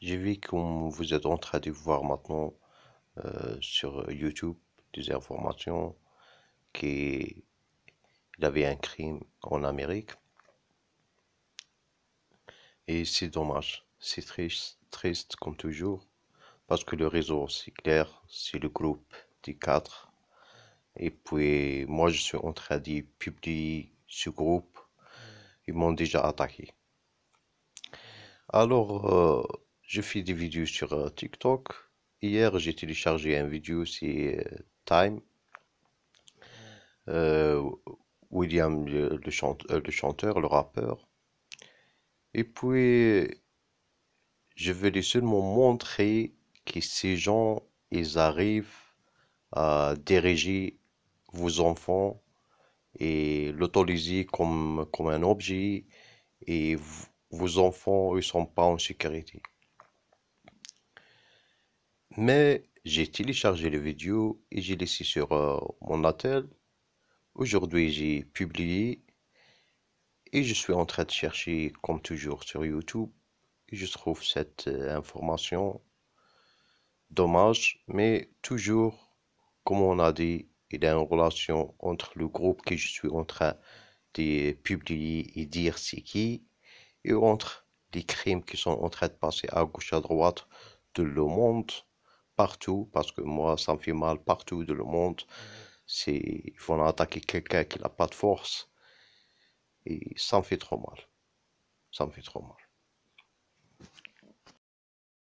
J'ai vu comme vous êtes en train de voir maintenant euh, sur YouTube des informations qu'il avait un crime en Amérique. Et c'est dommage, c'est triste, triste comme toujours, parce que le réseau, c'est clair, c'est le groupe des quatre. Et puis, moi, je suis en train de publier ce groupe. Ils m'ont déjà attaqué. Alors, euh, je fais des vidéos sur euh, TikTok. Hier, j'ai téléchargé une vidéo, c'est euh, Time. Euh, William, le, chanteur, le rappeur. Et puis, je veux seulement montrer que ces gens, ils arrivent à diriger vos enfants et l'autoriser comme, comme un objet et vos enfants, ils sont pas en sécurité mais j'ai téléchargé les vidéo et j'ai laissé sur euh, mon attel. Aujourd'hui, j'ai publié et je suis en train de chercher, comme toujours, sur YouTube. je trouve cette euh, information dommage, mais toujours, comme on a dit, il y a une relation entre le groupe que je suis en train de publier et dire c'est qui, et entre les crimes qui sont en train de passer à gauche à droite de le monde partout, parce que moi, ça me fait mal partout dans le monde. C'est, faut vont attaquer quelqu'un qui n'a pas de force. Et ça me fait trop mal. Ça me fait trop mal.